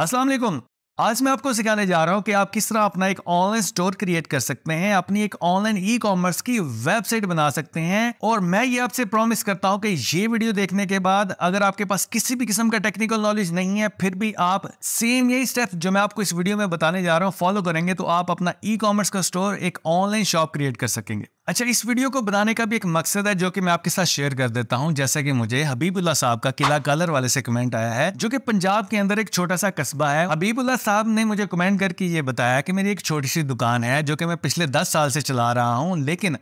अस्सलाम वालेकुम आज मैं आपको सिखाने जा रहा हूं कि आप किस तरह अपना एक ऑनलाइन स्टोर क्रिएट कर सकते हैं अपनी एक ऑनलाइन ई कॉमर्स की वेबसाइट बना सकते हैं और मैं ये आपसे प्रॉमिस करता हूं कि ये वीडियो देखने के बाद अगर आपके पास किसी भी किस्म का टेक्निकल नॉलेज नहीं है फिर भी आप सेम यही स्टेप जो मैं आपको इस वीडियो में बताने जा रहा हूँ फॉलो करेंगे तो आप अपना ई कॉमर्स का स्टोर एक ऑनलाइन शॉप क्रिएट कर सकेंगे अच्छा इस वीडियो को बनाने का भी एक मकसद है जो कि मैं आपके साथ शेयर कर देता हूं जैसा कि मुझे हबीबुल्ला साहब का किला कलर वाले से कमेंट आया है जो कि पंजाब के अंदर एक छोटा सा कस्बा है हबीबुल्ला साहब ने मुझे कमेंट करके ये बताया कि मेरी एक छोटी सी दुकान है जो कि मैं पिछले दस साल से चला रहा हूँ लेकिन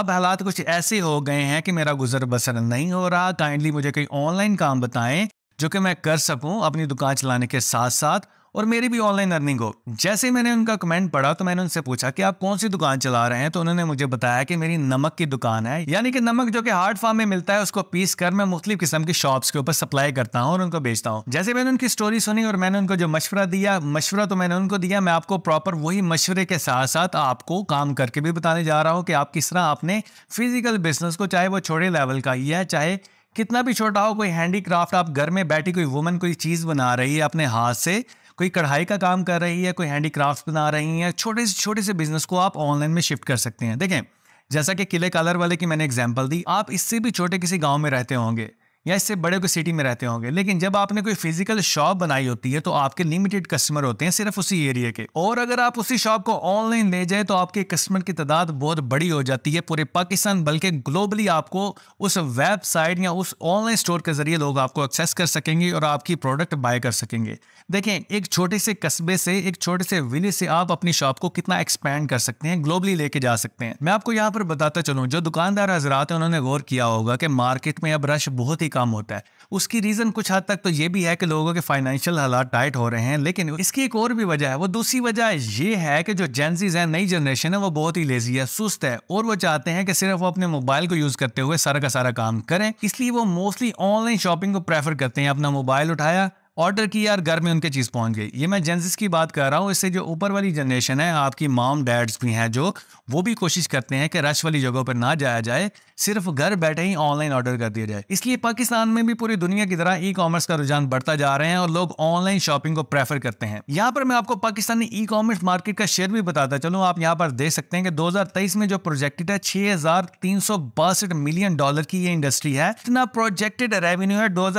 अब हालात कुछ ऐसे हो गए हैं कि मेरा गुजर बसर नहीं हो रहा काइंडली मुझे कई ऑनलाइन काम बताएं जो कि मैं कर सकूँ अपनी दुकान चलाने के साथ साथ और मेरी भी ऑनलाइन अर्निंग हो जैसे मैंने उनका कमेंट पढ़ा तो मैंने उनसे पूछा कि आप कौन सी दुकान चला रहे हैं तो उन्होंने मुझे बताया कि मेरी नमक की दुकान है यानी कि नमक जो कि हार्ड फार्म में मिलता है उसको पीस कर मैं मुख्तलिफ किस्म की शॉप्स के ऊपर सप्लाई करता हूँ और उनको बेचता हूँ जैसे मैंने उनकी स्टोरी सुनी और मैंने उनको जो मशवरा दिया मशवरा तो मैंने उनको दिया मैं आपको प्रॉपर वही मशवरे के साथ साथ आपको काम करके भी बताने जा रहा हूँ कि आप किस तरह अपने फिजिकल बिजनेस को चाहे वो छोटे लेवल का ही है चाहे कितना भी छोटा हो कोई हैंडीक्राफ्ट आप घर में बैठी कोई वुमन कोई चीज़ बना रही है अपने हाथ से कोई कढ़ाई का काम कर रही है कोई हैंडीक्राफ्ट बना रही है छोटे से छोटे से बिजनेस को आप ऑनलाइन में शिफ्ट कर सकते हैं देखें जैसा कि किले कलर वाले की मैंने एग्जाम्पल दी आप इससे भी छोटे किसी गाँव में रहते होंगे या इससे बड़े कोई सिटी में रहते होंगे लेकिन जब आपने कोई फिजिकल शॉप बनाई होती है तो आपके लिमिटेड कस्टमर होते हैं सिर्फ उसी एरिया के और अगर आप उसी शॉप को ऑनलाइन ले जाए तो आपके कस्टमर की तादाद बहुत बड़ी हो जाती है पूरे पाकिस्तान बल्कि ग्लोबली आपको उस वेबसाइट या उस ऑनलाइन स्टोर के जरिए लोग आपको एक्सेस कर सकेंगे और आपकी प्रोडक्ट बाय कर सकेंगे देखें एक छोटे से कस्बे से एक छोटे से विलेज से आप अपनी शॉप को कितना एक्सपैंड कर सकते हैं ग्लोबली लेके जा सकते हैं मैं आपको यहाँ पर बताता चलूँ जो दुकानदार हजरात हैं उन्होंने गौर किया होगा कि मार्केट में अब रश बहुत ही काम होता है उसकी रीज़न कुछ हद तक तो ये भी है कि लोगों के फाइनेंशियल हालात टाइट हो रहे हैं लेकिन इसकी एक और भी वजह है वो दूसरी वजह ये है कि जो जेंजीज हैं नई जनरेशन है वो बहुत ही लेजी है सुस्त है और वो चाहते हैं कि सिर्फ वो अपने मोबाइल को यूज़ करते हुए सारा का सारा काम करें इसलिए वो मोस्टली ऑनलाइन शॉपिंग को प्रेफर करते हैं अपना मोबाइल उठाया ऑर्डर किया और घर में उनके चीज़ पहुंच गई ये मैं जेंजिस की बात कर रहा हूँ इससे जो ऊपर वाली जनरेशन है आपकी माम डैड्स भी हैं जो वो भी कोशिश करते हैं कि रश वाली जगहों पर ना जाया जाए सिर्फ घर बैठे ही ऑनलाइन ऑर्डर कर दिया जाए इसलिए पाकिस्तान में भी पूरी दुनिया की तरह ई कॉमर्स का रुझान बढ़ता जा रहे हैं और लोग ऑनलाइन शॉपिंग को प्रेफर करते हैं यहाँ पर मैं आपको पाकिस्तानी ई कॉमर्स मार्केट का शेयर भी बताता चलूँ आप यहाँ पर देख सकते हैं कि दो में जो प्रोजेक्टेड है छः मिलियन डॉलर की ये इंडस्ट्री है इतना प्रोजेक्टेड रेवेन्यू है दो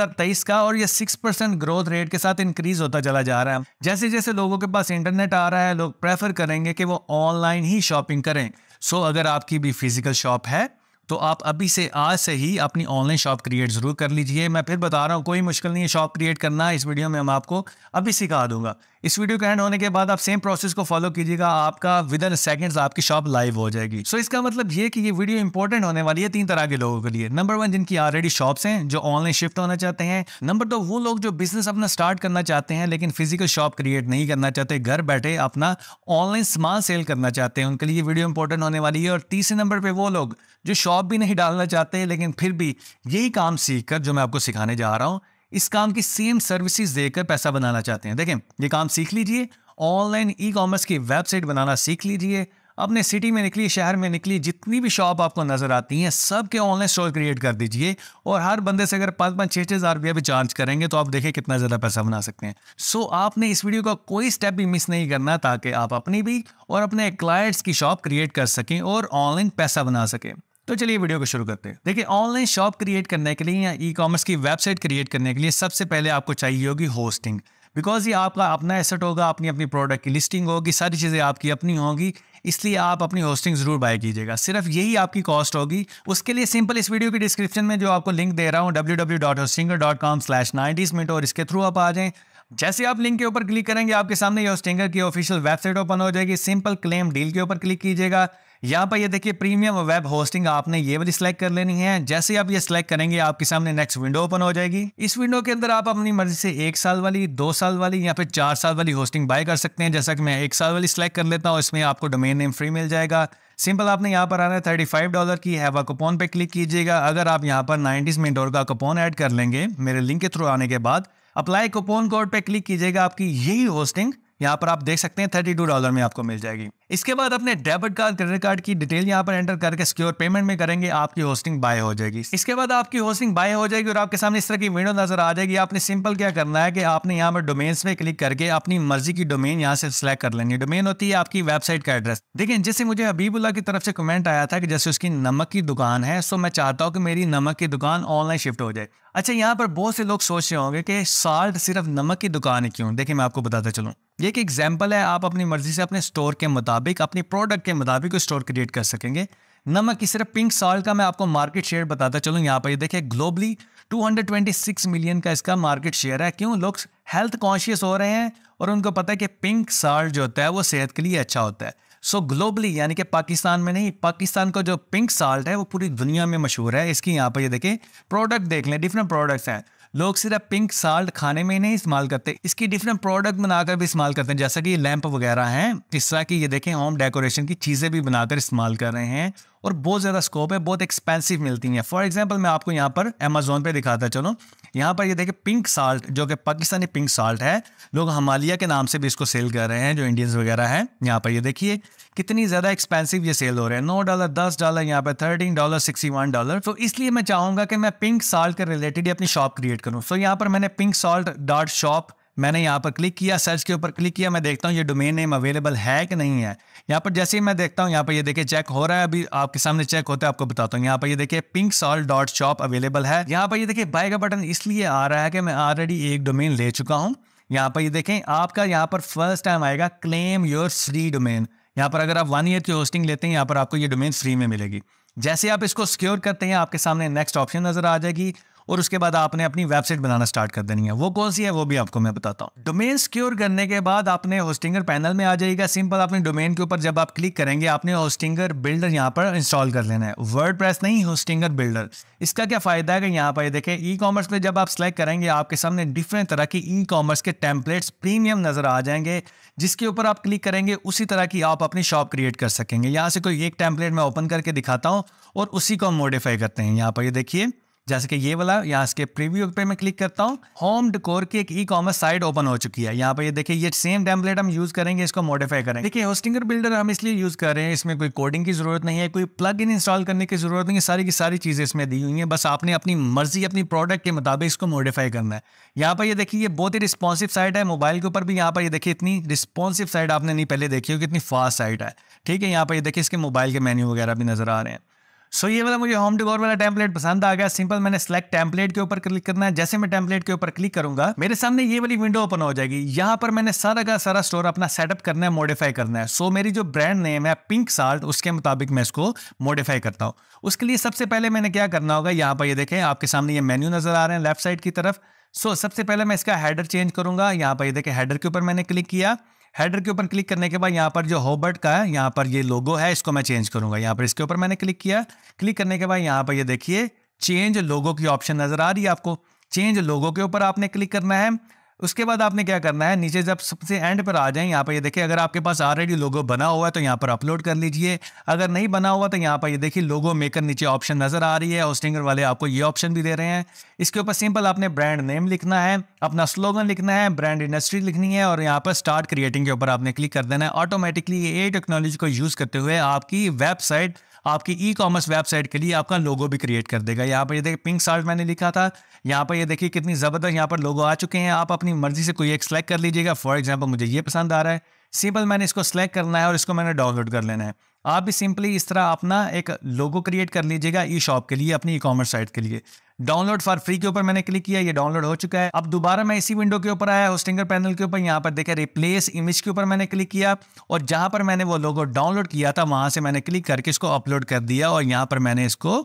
का और ये सिक्स ग्रोथ ग्रोथ रेट के साथ इंक्रीज होता चला जा रहा है जैसे जैसे लोगों के पास इंटरनेट आ रहा है लोग प्रेफर करेंगे कि वो ऑनलाइन ही शॉपिंग करें सो so, अगर आपकी भी फिजिकल शॉप है तो आप अभी से आज से ही अपनी ऑनलाइन शॉप क्रिएट ज़रूर कर लीजिए मैं फिर बता रहा हूँ कोई मुश्किल नहीं है शॉप क्रिएट करना इस वीडियो में हम आपको अभी सिखा दूंगा इस वीडियो के एंड होने के बाद आप सेम प्रोसेस को फॉलो कीजिएगा आपका विद इन सेकेंड्स आपकी शॉप लाइव हो जाएगी सो so इसका मतलब ये कि ये वीडियो इंपॉर्टेंट होने वाली है तीन तरह के लोगों के लिए नंबर वन जिनकी ऑलरेडी शॉप्स हैं जो ऑनलाइन शिफ्ट होना चाहते हैं नंबर दो वो लोग जो बिजनेस अपना स्टार्ट करना चाहते हैं लेकिन फिजिकल शॉप क्रिएट नहीं करना चाहते घर बैठे अपना ऑनलाइन सामान सेल करना चाहते हैं उनके लिए वीडियो इंपॉर्टेंट होने वाली है और तीसरे नंबर पर वो लोग जो शॉप भी नहीं डालना चाहते हैं लेकिन फिर भी यही काम सीख कर जो मैं आपको सिखाने जा रहा हूँ इस काम की सेम सर्विसेज देकर पैसा बनाना चाहते हैं देखें ये काम सीख लीजिए ऑनलाइन ई कॉमर्स की वेबसाइट बनाना सीख लीजिए अपने सिटी में निकली शहर में निकली जितनी भी शॉप आपको नज़र आती हैं सब के ऑनलाइन स्टोर क्रिएट कर दीजिए और हर बंदे से अगर पाँच पाँच छः छः हज़ार रुपया भी चार्ज करेंगे तो आप देखिए कितना ज़्यादा पैसा बना सकते हैं सो so, आपने इस वीडियो का कोई स्टेप भी मिस नहीं करना ताकि आप अपनी भी और अपने क्लाइंट्स की शॉप क्रिएट कर सकें और ऑनलाइन पैसा बना सकें तो चलिए वीडियो को शुरू करते हैं देखिए ऑनलाइन शॉप क्रिएट करने के लिए या ई कॉमर्स की वेबसाइट क्रिएट करने के लिए सबसे पहले आपको चाहिए होगी होस्टिंग बिकॉज ये आपका अपना एसेट होगा अपनी अपनी प्रोडक्ट की लिस्टिंग होगी सारी चीज़ें आपकी अपनी होगी इसलिए आप अपनी होस्टिंग ज़रूर बाय कीजिएगा सिर्फ यही आपकी कॉस्ट होगी उसके लिए सिंपल इस वीडियो की डिस्क्रिप्शन में जो आपको लिंक दे रहा हूँ W W dot Hostinger dot com slash nineties minute और इसके थ्रू आप आ जाएँ जैसे आप लिंक के ऊपर क्लिक करेंगे आपके सामने ये होस्टिंगर की ऑफिशियल वेबसाइट ओपन हो जाएगी सिंपल क्लेम डील के ऊपर क्लिक कीजिएगा यहाँ पर ये देखिए प्रीमियम वेब होस्टिंग आपने ये वाली सिलेक्ट कर लेनी है जैसे आप ये सिलेक्ट करेंगे आपके सामने नेक्स्ट विंडो ओपन हो जाएगी इस विंडो के अंदर आप अपनी मर्जी से एक साल वाली दो साल वाली या फिर चार साल वाली होस्टिंग बाय कर सकते हैं जैसा कि मैं एक साल वाली सिलेक्ट कर लेता हूँ इसमें आपको डोमेन नेम फ्री मिल जाएगा सिंपल आपने यहाँ पर आना है थर्टी फाइव डॉलर की हैवा कपोन पे क्लिक कीजिएगा अगर आप यहाँ पर नाइन्टीज में डोर का कपोन ऐड कर लेंगे मेरे लिंक के थ्रू आने के बाद अप्लाई कपोन कोड पे क्लिक कीजिएगा आपकी यही होस्टिंग यहाँ पर आप देख सकते हैं थर्टी टू डॉलर में आपको मिल जाएगी इसके बाद अपने डेबिट कार्ड क्रेडिट कार्ड की डिटेल यहाँ पर एंटर करके सिक्योर पेमेंट में करेंगे आपकी होस्टिंग बाय हो जाएगी इसके बाद आपकी होस्टिंग बाय हो जाएगी और आपके सामने इस तरह की विंडो नजर आ जाएगी आपने सिंपल क्या करना है कि आपने यहाँ पर डोमेन्स पे क्लिक करके अपनी मर्जी की डोमेन यहाँ से सिलेक्ट कर लेनी डोमेन होती है आपकी वेबसाइट का एड्रेस देखिए जैसे मुझे हबीबुल्ला की तरफ से कमेंट आया था कि जैसे उसकी नमक की दुकान है सो मैं चाहता हूँ कि मेरी नमक की दुकान ऑनलाइन शिफ्ट हो जाए अच्छा यहाँ पर बहुत से लोग सोच रहे होंगे कि साल्ट सिर्फ नमक की दुकान है क्यों देखिए मैं आपको बताता चलूँ ये एक एग्जाम्पल है आप अपनी मर्जी से अपने स्टोर के मुताबिक अपने प्रोडक्ट के मुताबिक स्टोर क्रिएट कर सकेंगे नमक की सिर्फ पिंक सॉल्ट का मैं आपको मार्केट शेयर बताता चलूँ यहाँ पर ये देखिए ग्लोबली 226 मिलियन का इसका मार्केट शेयर है क्यों लोग हेल्थ कॉन्शियस हो रहे हैं और उनको पता है कि पिंक सॉल्ट जो होता है वो सेहत के लिए अच्छा होता है सो ग्लोबली यानी कि पाकिस्तान में नहीं पाकिस्तान का जो पिंक साल्ट है वो पूरी दुनिया में मशहूर है इसकी यहाँ पर ये देखें प्रोडक्ट देख लें डिफरेंट प्रोडक्ट्स हैं लोग सिर्फ पिंक साल्ट खाने में नहीं इस्तेमाल करते इसकी डिफरेंट प्रोडक्ट बनाकर भी इस्तेमाल करते हैं जैसा कि लैंप वगैरह हैं इस तरह की ये देखें होम डेकोरेशन की चीज़ें भी बनाकर इस्तेमाल कर रहे हैं और बहुत ज़्यादा स्कोप है बहुत एक्सपेंसिव मिलती हैं फॉर एग्जाम्पल मैं आपको यहाँ पर अमेजोन पे दिखाता चलो यहाँ पर ये देखिए पिंक साल्ट जो कि पाकिस्तानी पिंक साल्ट है लोग हमालिया के नाम से भी इसको सेल कर रहे हैं जो इंडियंस वगैरह हैं यहाँ पर ये देखिए कितनी ज़्यादा एक्सपेंसिव ये सेल हो रहे हैं नौ डॉलर दस डॉलर यहाँ पर thirteen dollar sixty one dollar तो इसलिए मैं चाहूँगा कि मैं पिंक साल्ट के रिलेटेड अपनी शॉप क्रिएट करूँ सो यहाँ पर मैंने पिंक साल्ट डॉट शॉप मैंने यहाँ पर क्लिक किया सर्च के ऊपर क्लिक किया मैं देखता हूँ ये डोमेन नेम अवेलेबल है कि नहीं है यहाँ पर जैसे ही मैं देखता हूँ यहाँ पर ये देखिए चेक हो रहा है अभी आपके सामने चेक होता है आपको बताता हूँ यहाँ पर ये देखिए pink salt dot shop available है यहाँ पर ये देखिए बाय का बटन इसलिए आ रहा है कि मैं ऑलरेडी एक डोमेन ले चुका हूँ यहाँ पर ये देखें आपका यहाँ पर फर्स्ट टाइम आएगा क्लेम योर फ्री डोमेन यहाँ पर अगर आप वन ईयर की होस्टिंग लेते हैं यहाँ पर आपको ये डोमेन फ्री में मिलेगी जैसे आप इसको सिक्योर करते हैं आपके सामने नेक्स्ट ऑप्शन नजर आ जाएगी और उसके बाद आपने अपनी वेबसाइट बनाना स्टार्ट कर देनी है वो कौन सी है वो भी आपको मैं बताता हूँ डोमेन सिक्योर करने के बाद आपने होस्टिंगर पैनल में आ जाएगा सिंपल आपने डोमेन के ऊपर जब आप क्लिक करेंगे आपने होस्टिंगर बिल्डर यहाँ पर इंस्टॉल कर लेना है वर्ड नहीं होस्टिंगर बिल्डर इसका क्या फ़ायदा है यहाँ पर देखें ई कॉमर्स में जब आप सिलेक्ट करेंगे आपके सामने डिफरेंट तरह की ई कॉमर्स के टेम्पलेट्स प्रीमियम नज़र आ जाएंगे जिसके ऊपर आप क्लिक करेंगे उसी तरह की आप अपनी शॉप क्रिएट कर सकेंगे यहाँ से कोई एक टेम्पलेट मैं ओपन करके दिखाता हूँ और उसी को हम मॉडिफाई करते हैं यहाँ पर ये देखिए जैसे कि ये वाला यहाँ इसके प्रीव्यू पे मैं क्लिक करता हूँ होम डिकोर की एक ई कॉमर्स साइट ओपन हो चुकी है यहाँ पर ये देखिए ये सेम टेम्पलेट हम यूज करेंगे इसको मॉडिफाई करेंगे देखिए होस्टिंगर बिल्डर हम इसलिए यूज कर रहे हैं इसमें कोई कोडिंग की जरूरत नहीं है कोई प्लग इन इंस्टॉल करने की जरूरत नहीं है सारी की सारी चीजें इसमें दी हुई है बस आपने अपनी मर्जी अपनी प्रोडक्ट के मुताबिक इसको मॉडिफाई करना है यहाँ पर ये देखिए ये बहुत ही रिस्पॉन्सिव साइट है मोबाइल के ऊपर भी यहाँ पर ये देखिए इतनी रिस्पॉन्सिव साइट आपने नहीं पहले देखी हो कितनी फास्ट साइट है ठीक है यहाँ पर ये देखिए इसके मोबाइल के मेन्यू वगैरह भी नजर आ रहे हैं सो so, ये वाला मुझे होम डिगोर वाला टेम्पलेट पसंद आ गया सिंपल मैंने सेलेक्ट टेम्पलेट के ऊपर क्लिक करना है जैसे मैं टेम्पलेट के ऊपर क्लिक करूंगा मेरे सामने ये वाली विंडो ओपन हो जाएगी यहाँ पर मैंने सारा का सारा स्टोर अपना सेटअप करना है मॉडिफाई करना है सो so, मेरी जो ब्रांड नेम है पिंक साल्ट उसके मुताबिक मैं इसको मॉडिफाई करता हूँ उसके लिए सबसे पहले मैंने क्या करना होगा यहाँ पर ये देखें आपके सामने ये मेन्यू नजर आ रहे हैं लेफ्ट साइड की तरफ सो so, सबसे पहले मैं इसका हैडर चेंज करूंगा यहाँ पर ये देखें हैडर के ऊपर मैंने क्लिक किया हेडर के ऊपर क्लिक करने के बाद यहाँ पर जो होबर्ट का है यहाँ पर ये लोगो है इसको मैं चेंज करूंगा यहाँ पर इसके ऊपर मैंने क्लिक किया क्लिक करने के बाद यहाँ पर ये देखिए चेंज लोगो की ऑप्शन नजर आ रही है आपको चेंज लोगो के ऊपर आपने क्लिक करना है उसके बाद आपने क्या करना है नीचे जब सबसे एंड पर आ जाए यहाँ पर ये देखिए अगर आपके पास ऑलरेडी लोगो बना हुआ है तो यहाँ पर अपलोड कर लीजिए अगर नहीं बना हुआ तो यहाँ पर ये देखिए लोगो मेकर नीचे ऑप्शन नज़र आ रही है होस्टिंगर वाले आपको ये ऑप्शन भी दे रहे हैं इसके ऊपर सिंपल आपने ब्रांड नेम लिखना है अपना स्लोगन लिखना है ब्रांड इंडस्ट्री लिखनी है और यहाँ पर स्टार्ट क्रिएटिंग के ऊपर आपने क्लिक कर देना है ऑटोमेटिकली ये टेक्नोलॉजी को यूज़ करते हुए आपकी वेबसाइट आपकी ई कॉमर्स वेबसाइट के लिए आपका लोगो भी क्रिएट कर देगा यहाँ पर ये देखिए पिंक साल्ट मैंने लिखा था यहाँ पर ये देखिए कितनी ज़बरदस्त यहाँ पर लोगो आ चुके हैं आप अपनी मर्जी से कोई एक सेलेक्ट कर लीजिएगा फॉर एग्जाम्पल मुझे ये पसंद आ रहा है सिंपल मैंने इसको सेलेक्ट करना है और इसको मैंने डाउनलोड कर लेना है आप भी सिंपली इस तरह अपना एक लोगो क्रिएट कर लीजिएगा ई शॉप के लिए अपनी ई कॉमर्स साइट के लिए डाउनलोड फॉर फ्री के ऊपर मैंने क्लिक किया ये डाउनलोड हो चुका है अब दोबारा मैं इसी विंडो के ऊपर आया होस्टिंगर पैनल के ऊपर यहाँ पर देखा रिप्लेस इमेज के ऊपर मैंने क्लिक किया और जहाँ पर मैंने वो लोगो डाउनलोड किया था वहाँ से मैंने क्लिक करके इसको अपलोड कर दिया और यहाँ पर मैंने इसको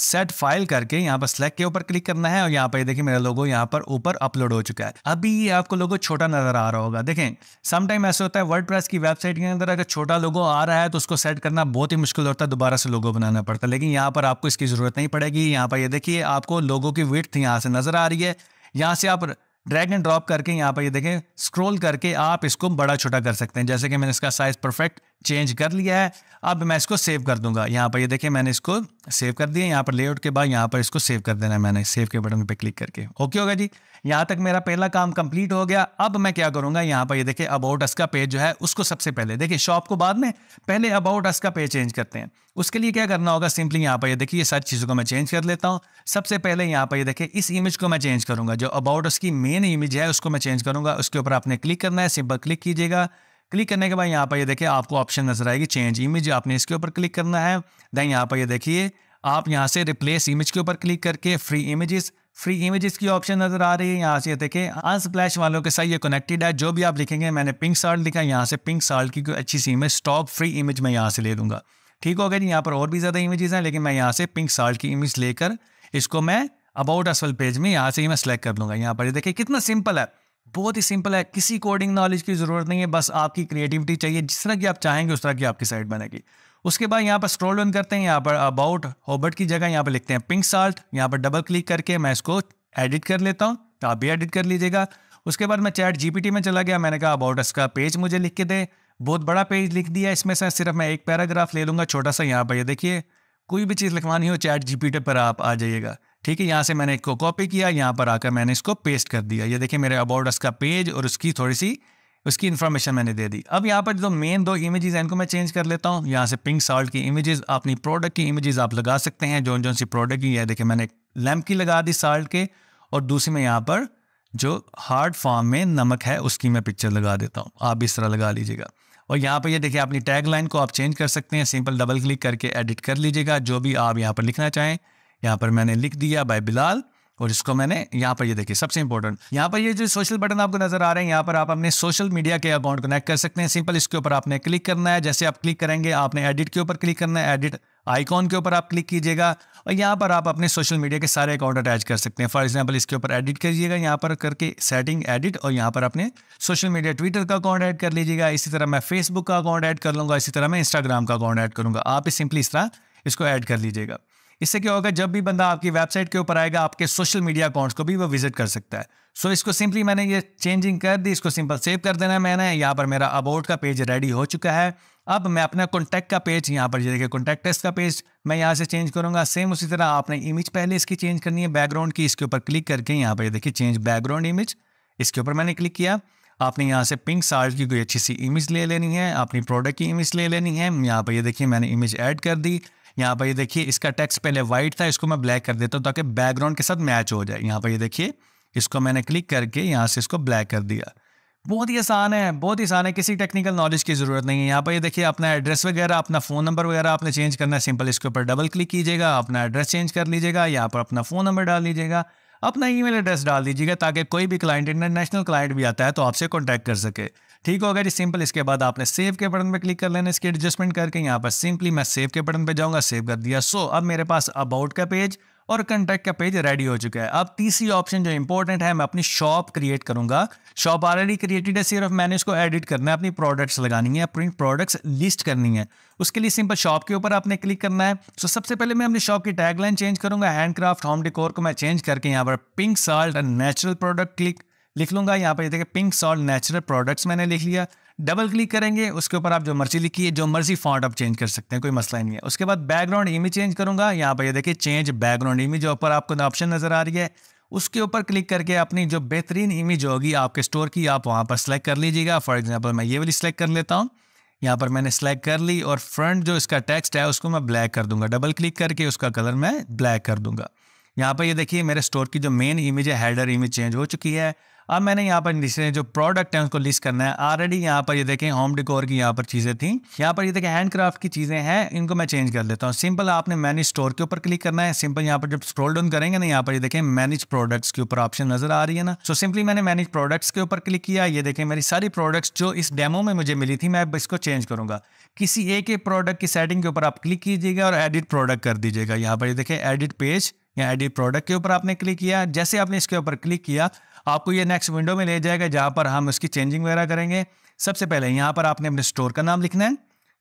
सेट फाइल करके यहाँ पर सिलेक्ट के ऊपर क्लिक करना है और यहाँ पर देखिए मेरा लोगो यहाँ पर ऊपर अपलोड हो चुका है अभी ये आपको लोगो छोटा नजर आ रहा होगा देखें समटाइम ऐसा होता है वर्ड की वेबसाइट के अंदर अगर छोटा लोगो आ रहा है तो उसको सेट करना बहुत ही मुश्किल होता है दोबारा से लोगो बनाना पड़ता है लेकिन यहाँ पर आपको इसकी ज़रूरत नहीं पड़ेगी यहाँ पर ये देखिए आपको लोगों की विर्थ यहाँ से नजर आ रही है यहाँ से आप ड्रैग एंड ड्रॉप करके यहाँ पर ये देखें स्क्रॉल करके आप इसको बड़ा छोटा कर सकते हैं जैसे कि मैंने इसका साइज़ परफेक्ट चेंज कर लिया है अब मैं इसको सेव कर दूंगा यहाँ पर ये देखें मैंने इसको सेव कर दिया यहाँ पर लेआउट के बाद यहाँ पर इसको सेव कर देना है मैंने सेव के बटन पर क्लिक करके ओके होगा जी यहाँ तक मेरा पहला काम कंप्लीट हो गया अब मैं क्या करूँगा यहाँ पर ये देखें अबाउट अस का पेज जो है उसको सबसे पहले देखिए शॉप को बाद में पहले अबाउट अस का पेज चेंज करते हैं उसके लिए क्या करना होगा सिंपली यहाँ पर ये देखिए ये सारी चीज़ों को मैं चेंज कर लेता हूँ सबसे पहले यहाँ पर ये देखिए इस इमेज को मैं चेंज करूँगा जो अबाउट उसकी मेन इमेज है उसको मैं चेंज करूँगा उसके ऊपर आपने क्लिक करना है सिंपल क्लिक कीजिएगा क्लिक करने के बाद यहाँ पर ये देखिए आपको ऑप्शन नजर आएगी चेंज इमेज आपने इसके ऊपर क्लिक करना है देन यहाँ पर ये देखिए आप यहाँ से रिप्लेस इमेज के ऊपर क्लिक करके फ्री इमेजेस फ्री इमेजेस की ऑप्शन नजर आ रही है यहाँ से देखें अनस्प्लैश वालों के साथ ये कनेक्टेड है जो भी आप लिखेंगे मैंने पिंक साल्ट लिखा यहाँ से पिंक साल्ट की कोई अच्छी सी इमेज स्टॉक फ्री इमेज मैं यहाँ से ले दूंगा ठीक होगा जी यहाँ पर और भी ज़्यादा इमेजेस हैं लेकिन मैं यहाँ से पिंक साल्ट की इमेज लेकर इसको मैं अबाउट असल पेज में यहाँ से ही मैं सेलेक्ट कर लूँगा यहाँ पर देखिए कितना सिंपल है बहुत ही सिंपल है किसी कोडिंग नॉलेज की ज़रूरत नहीं है बस आपकी क्रिएटिविटी चाहिए जिस तरह की आप चाहेंगे उस तरह की आपकी साइट बनेगी उसके बाद यहाँ पर स्क्रॉल ऑन करते हैं यहाँ पर अबाउट होबर्ट की जगह यहाँ पर लिखते हैं पिंक साल्ट यहाँ पर डबल क्लिक करके मैं इसको एडिट कर लेता हूँ तो आप भी एडिट कर लीजिएगा उसके बाद मैं चैट जीपीटी में चला गया मैंने कहा अबाउट इसका पेज मुझे लिख के दे बहुत बड़ा पेज लिख दिया इसमें से सिर्फ मैं एक पैराग्राफ ले लूँगा छोटा सा यहाँ पर ये देखिए कोई भी चीज़ लिखवानी हो चैट जीपीटी पर आप आ जाइएगा ठीक है यहाँ से मैंने इसको कॉपी किया यहाँ पर आकर मैंने इसको पेस्ट कर दिया ये देखिए मेरे अबाउट का पेज और उसकी थोड़ी सी उसकी इन्फॉर्मेशन मैंने दे दी अब यहाँ पर जो मेन दो इमेजेस हैं इनको मैं चेंज कर लेता हूँ यहाँ से पिंक साल्ट की इमेजेस अपनी प्रोडक्ट की इमेजेस आप लगा सकते हैं जो जो सी प्रोडक्ट की है देखिए मैंने लैम्प की लगा दी साल्ट के और दूसरी में यहाँ पर जो हार्ड फॉर्म में नमक है उसकी मैं पिक्चर लगा देता हूँ आप इस तरह लगा लीजिएगा और यहाँ पर ये देखिए अपनी टैग लाइन को आप चेंज कर सकते हैं सिंपल डबल क्लिक करके एडिट कर लीजिएगा जो भी आप यहाँ पर लिखना चाहें यहाँ पर मैंने लिख दिया बाय बिलाल और इसको मैंने यहाँ पर ये देखिए सबसे इंपॉर्टेंट यहाँ पर ये जो सोशल बटन आपको नजर आ रहे हैं यहाँ पर आप अपने सोशल मीडिया के अकाउंट कनेक्ट कर सकते हैं सिंपल इसके ऊपर आपने क्लिक करना है जैसे आप क्लिक करेंगे आपने एडिट के ऊपर क्लिक करना है एडिट आइकॉन के ऊपर आप क्लिक कीजिएगा और यहाँ पर आप अपने सोशल मीडिया के सारे अकाउंट अटैच कर सकते हैं फॉर एग्जाम्पल इसके ऊपर एडिट करिएगा यहाँ पर करके सेटिंग एडिट और यहाँ पर अपने सोशल मीडिया ट्विटर का अकाउंट ऐड कर लीजिएगा इसी तरह मैं फेसबुक का अकाउंट ऐड कर लूँगा इसी तरह मैं इंस्टाग्राम का अकाउंट ऐड करूँगा आप सिंपली इस तरह इसको ऐड कर लीजिएगा इससे क्या होगा जब भी बंदा आपकी वेबसाइट के ऊपर आएगा आपके सोशल मीडिया अकाउंट्स को भी वो विजिट कर सकता है सो so, इसको सिंपली मैंने ये चेंजिंग कर दी इसको सिंपल सेव कर देना है मैंने यहाँ पर मेरा अबाउट का पेज रेडी हो चुका है अब मैं अपना कॉन्टैक्ट का पेज यहाँ पर देखिए कॉन्टैक्ट टेस्ट का पेज मैं यहाँ से चेंज करूँगा सेम उसी तरह आपने इमेज पहले इसकी चेंज करनी है बैकग्राउंड की इसके ऊपर क्लिक करके यहाँ पर देखिए चेंज बैकग्राउंड इमेज इसके ऊपर मैंने क्लिक किया आपने यहाँ से पिंक सार्ज की कोई अच्छी सी इमेज ले लेनी है अपनी प्रोडक्ट की इमेज ले लेनी है यहाँ पर ये देखिए मैंने इमेज ऐड कर दी यहाँ पर ये देखिए इसका टेक्स्ट पहले वाइट था इसको मैं ब्लैक कर देता हूँ ताकि बैकग्राउंड के साथ मैच हो जाए यहाँ पर ये देखिए इसको मैंने क्लिक करके यहाँ से इसको ब्लैक कर दिया बहुत ही आसान है बहुत ही आसान है किसी टेक्निकल नॉलेज की ज़रूरत नहीं है यहाँ पर ये देखिए अपना एड्रेस वगैरह अपना फ़ोन नंबर वगैरह आपने चेंज करना है सिंपल इसके ऊपर डबल क्लिक कीजिएगा अपना एड्रेस चेंज कर लीजिएगा यहाँ पर अपना फ़ोन नंबर डाल लीजिएगा अपना ईमेल एड्रेस डाल दीजिएगा ताकि कोई भी क्लाइंट इंटरनेशनल क्लाइंट भी आता है तो आपसे कॉन्टैक्ट कर सके ठीक होगा जी सिंपल इसके बाद आपने सेव के बटन पर क्लिक कर लेना इसके एडजस्टमेंट करके यहाँ पर सिंपली मैं सेव के बटन पर जाऊँगा सेव कर दिया सो अब मेरे पास अबाउट का पेज और कंटेक्ट का पेज रेडी हो चुका है अब तीसरी ऑप्शन जो इंपॉर्टेंट है मैं अपनी शॉप क्रिएट करूंगा शॉप ऑलरेडी क्रिएटेड है सिर्फ मैंने इसको एडिट करना है अपनी प्रोडक्ट्स लगानी है अपनी प्रोडक्ट्स लिस्ट करनी है उसके लिए सिंपल शॉप के ऊपर आपने क्लिक करना है सो सबसे पहले मैं अपनी शॉप की टैगलाइन चेंज करूंगा हैंडक्राफ्ट होम डिकोर को मैं चेंज करके यहाँ पर pink salt and natural product click लिख लूंगा यहाँ पर देखिए पिंक सॉल्ट नेचुरल प्रोडक्ट्स मैंने लिख लिया डबल क्लिक करेंगे उसके ऊपर आप जो मर्जी लिखी है जो मर्जी फॉन्ट आप चेंज कर सकते हैं कोई मसला नहीं है उसके बाद बैकग्राउंड इमेज चेंज करूंगा यहाँ पर ये देखिए चेंज बैकग्राउंड इमेज ऊपर आपको ऑप्शन नज़र आ रही है उसके ऊपर क्लिक करके अपनी जो बेहतरीन इमेज होगी आपके स्टोर की आप वहाँ पर सेलेक्ट कर लीजिएगा फॉर एग्जाम्पल मैं ये वाली सेलेक्ट कर लेता हूँ यहाँ पर मैंने सेलेक्ट कर ली और फ्रंट जो इसका टेक्स्ट है उसको मैं ब्लैक कर दूंगा डबल क्लिक करके उसका कलर मैं ब्लैक कर दूंगा यहाँ पर ये यह देखिए मेरे स्टोर की जो मेन इमेज है हेडर इमेज चेंज हो चुकी है अब मैंने यहाँ पर जो प्रोडक्ट है उसको लिस्ट करना है ऑलरेडी यहाँ पर ये देखें होम डिकोर की यहाँ पर चीज़ें थी यहाँ पर ये देखें हैंडक्राफ्ट की चीज़ें हैं इनको मैं चेंज कर देता हूँ सिंपल आपने मैनेज स्टोर के ऊपर क्लिक करना है सिंपल यहाँ पर जब स्क्रोल डाउन करेंगे ना यहाँ पर ये देखें मैनेज प्रोडक्ट्स के ऊपर ऑप्शन नजर आ रही है ना सो सिंपली मैंने मैनेज प्रोडक्ट्स के ऊपर क्लिक किया ये देखें मेरी सारी प्रोडक्ट्स जो इस डेमो में मुझे मिली थी मैं इसको चेंज करूंगा किसी एक एक प्रोडक्ट की सेटिंग के ऊपर आप क्लिक कीजिएगा और एडिट प्रोडक्ट कर दीजिएगा यहाँ पर ये देखें एडिट पेज या एडिट प्रोडक्ट के ऊपर आपने क्लिक किया जैसे आपने इसके ऊपर क्लिक किया आपको ये नेक्स्ट विंडो में ले जाएगा जहाँ पर हम उसकी चेंजिंग वगैरह करेंगे सबसे पहले यहाँ पर आपने अपने स्टोर का नाम लिखना है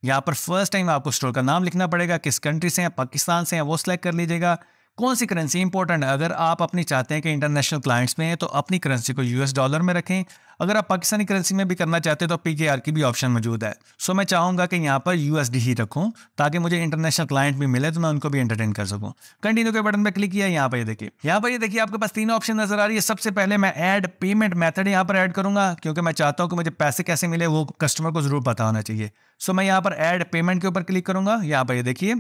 यहाँ पर फर्स्ट टाइम आपको स्टोर का नाम लिखना पड़ेगा किस कंट्री से हैं पाकिस्तान से हैं वो सिलेक्ट कर लीजिएगा कौन सी करेंसी इंपॉर्टेंट है अगर आप अपनी चाहते हैं कि इंटरनेशनल क्लाइंट्स में तो अपनी करेंसी को यूएस डॉलर में रखें अगर आप पाकिस्तानी करेंसी में भी करना चाहते हैं तो पी की भी ऑप्शन मौजूद है सो मैं चाहूँगा कि यहाँ पर यूएसडी ही रखूँ ताकि मुझे इंटरनेशनल क्लाइंट भी मिले तो मैं उनको भी एंटरटेन कर सकूँ कंटिन्यू के बटन पर क्लिक किया यहाँ पर ये देखिए यहाँ पर ये देखिए आपके पास तीन ऑप्शन नजर आ रही है सबसे पहले मैं ऐड पेमेंट मैथड यहाँ पर ऐड करूँगा क्योंकि मैं चाहता हूँ कि मुझे पैसे कैसे मिले वो कस्टमर को जरूर पता होना चाहिए सो मैं यहाँ पर ऐड पेमेंट के ऊपर क्लिक करूँगा यहाँ पर ये देखिए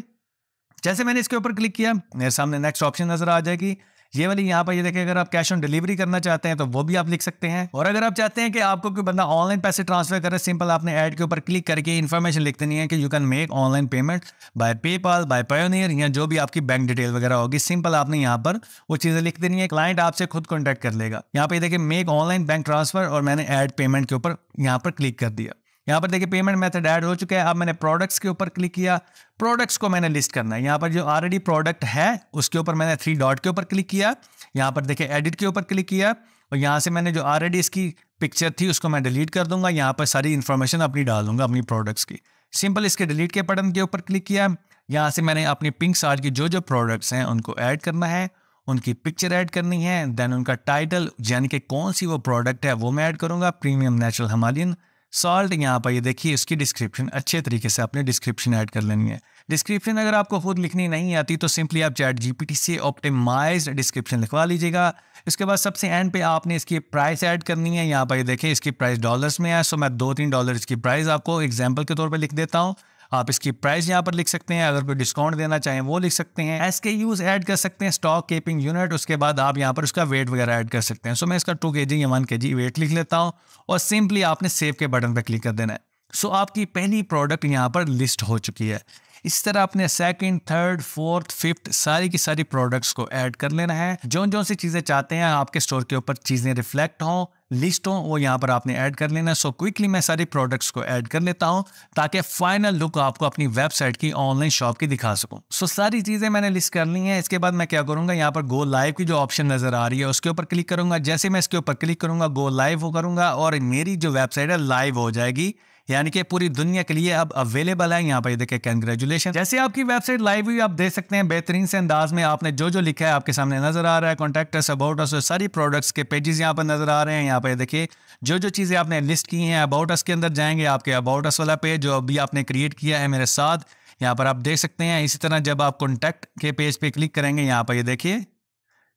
जैसे मैंने इसके ऊपर क्लिक किया मेरे सामने नेक्स्ट ऑप्शन नजर आ जाएगी ये वाली यहाँ पर ये देखिए अगर आप कैश ऑन डिलीवरी करना चाहते हैं तो वो भी आप लिख सकते हैं और अगर आप चाहते हैं कि आपको कोई बंदा ऑनलाइन पैसे ट्रांसफर करे सिंपल आपने ऐड के ऊपर क्लिक करके इन्फॉर्मेशन लिख देनी है कि you can make online payment by PayPal by Payoneer या जो भी आपकी बैंक डिटेल वगैरह होगी सिंपल आपने यहाँ पर वो चीजें लिख देनी है क्लाइंट आपसे खुद कॉन्टैक्ट कर लेगा यहाँ पे देखिए मेक ऑनलाइन बैंक ट्रांसफर और मैंने एड पेमेंट के ऊपर यहाँ पर क्लिक कर दिया यहाँ पर देखिए पेमेंट मेथड ऐड हो चुका है अब मैंने प्रोडक्ट्स के ऊपर क्लिक किया प्रोडक्ट्स को मैंने लिस्ट करना है यहाँ पर जो ऑलरेडी प्रोडक्ट है उसके ऊपर मैंने थ्री डॉट के ऊपर क्लिक किया यहाँ पर देखिए एडिट के ऊपर क्लिक किया और यहाँ से मैंने जो ऑलरेडी इसकी पिक्चर थी उसको मैं डिलीट कर दूंगा यहाँ पर सारी इन्फॉर्मेशन अपनी डाल दूंगा अपनी प्रोडक्ट्स की सिंपल इसके डिलीट के बटन के ऊपर क्लिक किया यहाँ से मैंने अपनी पिंक साज की जो जो प्रोडक्ट्स हैं उनको ऐड करना है उनकी पिक्चर ऐड करनी है देन उनका टाइटल यानी कि कौन सी वो प्रोडक्ट है वो मैं ऐड करूँगा प्रीमियम नेचुरल हमालियन सॉल्ट यहाँ पर ये देखिए इसकी डिस्क्रिप्शन अच्छे तरीके से आपने डिस्क्रिप्शन ऐड कर लेनी है डिस्क्रिप्शन अगर आपको खुद लिखनी नहीं आती तो सिंपली आप चैट जीपीटी से ऑप्टिमाइज डिस्क्रिप्शन लिखवा लीजिएगा इसके बाद सबसे एंड पे आपने इसकी प्राइस ऐड करनी है यहाँ पर ये देखें इसकी प्राइस डॉलर्स में है सो मैं दो तीन डॉलर इसकी प्राइस आपको एग्जाम्पल के तौर पर लिख देता हूँ आप इसकी प्राइस यहाँ पर लिख सकते हैं अगर कोई डिस्काउंट देना चाहें वो लिख सकते हैं एस के यूज एड कर सकते हैं स्टॉक कीपिंग यूनिट उसके बाद आप यहाँ पर उसका वेट वगैरह ऐड कर सकते हैं सो मैं इसका टू के जी या वन के जी वेट लिख लेता हूँ और सिंपली आपने सेव के बटन पर क्लिक कर देना है सो आपकी पहली प्रोडक्ट यहाँ पर लिस्ट हो चुकी है इस तरह आपने सेकंड थर्ड फोर्थ फिफ्थ सारी की सारी प्रोडक्ट्स को ऐड कर लेना है जो जो सी चीज़ें चाहते हैं आपके स्टोर के ऊपर चीज़ें रिफ्लेक्ट हों लिस्ट हो वो यहाँ पर आपने ऐड कर लेना सो क्विकली मैं सारे प्रोडक्ट्स को ऐड कर लेता हूँ ताकि फाइनल लुक आपको अपनी वेबसाइट की ऑनलाइन शॉप की दिखा सकूँ सो so, सारी चीज़ें मैंने लिस्ट कर ली हैं इसके बाद मैं क्या करूँगा यहाँ पर गो लाइव की जो ऑप्शन नज़र आ रही है उसके ऊपर क्लिक करूँगा जैसे मैं इसके ऊपर क्लिक करूँगा गो लाइव वो करूँगा और मेरी जो वेबसाइट है लाइव हो जाएगी यानी कि पूरी दुनिया के लिए अब अवेलेबल है यहाँ पर देखे कंग्रेचुलेशन जैसे आपकी वेबसाइट लाइव हुई आप देख सकते हैं बेहतरीन से अंदाज में आपने जो जो लिखा है आपके सामने नजर आ रहा है कॉन्टेक्ट अबाउट अस सारी प्रोडक्ट्स के पेजेस यहाँ पर नजर आ रहे हैं यहाँ पर देखिए जो जो चीज़ें आपने लिस्ट की हैं अबाउट अस के अंदर जाएंगे आपके अबाउट अस वाला पेज जो अभी आपने क्रिएट किया है मेरे साथ यहाँ पर आप देख सकते हैं इसी तरह जब आप कॉन्टैक्ट के पेज पे क्लिक करेंगे यहाँ पर ये यह देखिए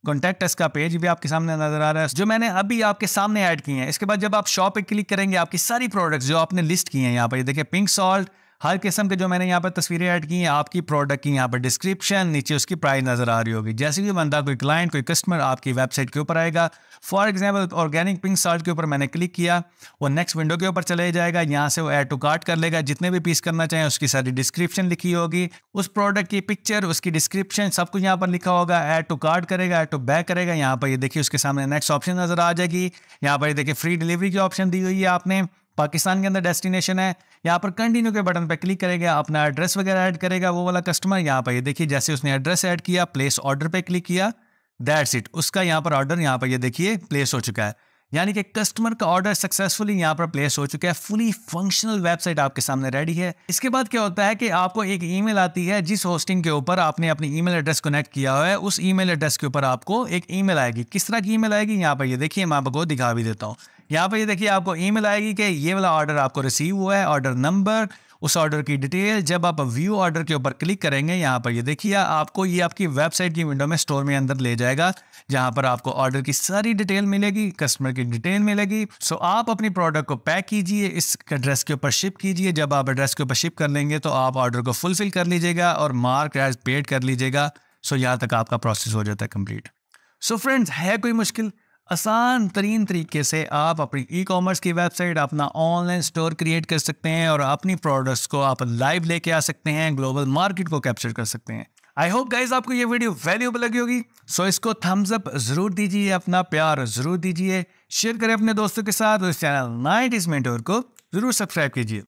कॉन्टैक्ट एस का पेज भी आपके सामने नजर आ रहा है जो मैंने अभी आपके सामने ऐड किए हैं इसके बाद जब आप शॉप पे क्लिक करेंगे आपकी सारी प्रोडक्ट्स जो आपने लिस्ट किए हैं यहाँ पर देखिए पिंक सॉल्ट हर किस्म के जो मैंने यहाँ पर तस्वीरें ऐड की हैं आपकी प्रोडक्ट की यहाँ पर डिस्क्रिप्शन नीचे उसकी प्राइस नज़र आ रही होगी जैसे भी बंदा कोई क्लाइंट कोई कस्टमर आपकी वेबसाइट के ऊपर आएगा for example organic pink salt के ऊपर मैंने क्लिक किया वो नेक्स्ट विंडो के ऊपर चले जाएगा यहाँ से वो एड टू कार्ट कर लेगा जितने भी पीस करना चाहें उसकी सारी डिस्क्रिप्शन लिखी होगी उस प्रोडक्ट की पिक्चर उसकी डिस्क्रिप्शन सब कुछ यहाँ पर लिखा होगा एड टू कार्ट करेगा एड टू बैक करेगा यहाँ पर ये देखिए उसके सामने नेक्स्ट ऑप्शन नज़र आ जाएगी यहाँ पर ये देखिए फ्री डिलीवरी की ऑप्शन दी हुई है आपने पाकिस्तान के अंदर डेस्टिनेशन है यहाँ पर कंटिन्यू के बटन पर क्लिक करेगा अपना एड्रेस वगैरह ऐड करेगा वो वाला कस्टमर यहाँ पर ये देखिए जैसे उसने एड्रेस ऐड किया प्लेस ऑर्डर पर क्लिक किया दैट्स इट उसका यहाँ पर ऑर्डर यहाँ पर ये देखिए प्लेस हो चुका है यानी कि कस्टमर का ऑर्डर सक्सेसफुली यहाँ पर प्लेस हो चुका है फुली फंक्शनल वेबसाइट आपके सामने रेडी है इसके बाद क्या होता है कि आपको एक ईमेल आती है जिस होस्टिंग के ऊपर आपने अपनी ईमेल एड्रेस कनेक्ट किया हुआ है उस ईमेल एड्रेस के ऊपर आपको एक ईमेल आएगी किस तरह की ईमेल आएगी यहाँ पर ये देखिए मैं आपको दिखा भी देता हूँ यहाँ पर ये देखिए आपको ईमेल आएगी कि ये वाला ऑर्डर आपको रिसीव हुआ है ऑर्डर नंबर उस ऑर्डर की डिटेल जब आप व्यू ऑर्डर के ऊपर क्लिक करेंगे यहाँ पर ये देखिए आपको ये आपकी वेबसाइट की विंडो में स्टोर में अंदर ले जाएगा जहाँ पर आपको ऑर्डर की सारी डिटेल मिलेगी कस्टमर की डिटेल मिलेगी सो आप अपनी प्रोडक्ट को पैक कीजिए इस एड्रेस के ऊपर शिप कीजिए जब आप एड्रेस के ऊपर शिप कर लेंगे तो आप ऑर्डर को फुलफिल कर लीजिएगा और मार्क एज पेड कर लीजिएगा सो यहाँ तक आपका प्रोसेस हो जाता है कम्प्लीट सो फ्रेंड्स है कोई मुश्किल आसान तरीन तरीके से आप अपनी ई कॉमर्स की वेबसाइट अपना ऑनलाइन स्टोर क्रिएट कर सकते हैं और अपनी प्रोडक्ट्स को आप लाइव लेके आ सकते हैं ग्लोबल मार्केट को कैप्चर कर सकते हैं आई होप गाइज आपको ये वीडियो वैल्यूबल लगी होगी सो इसको थम्स अप जरूर दीजिए अपना प्यार जरूर दीजिए शेयर करें अपने दोस्तों के साथ और इस चैनल नाइट इज मेंटोर को जरूर सब्सक्राइब कीजिए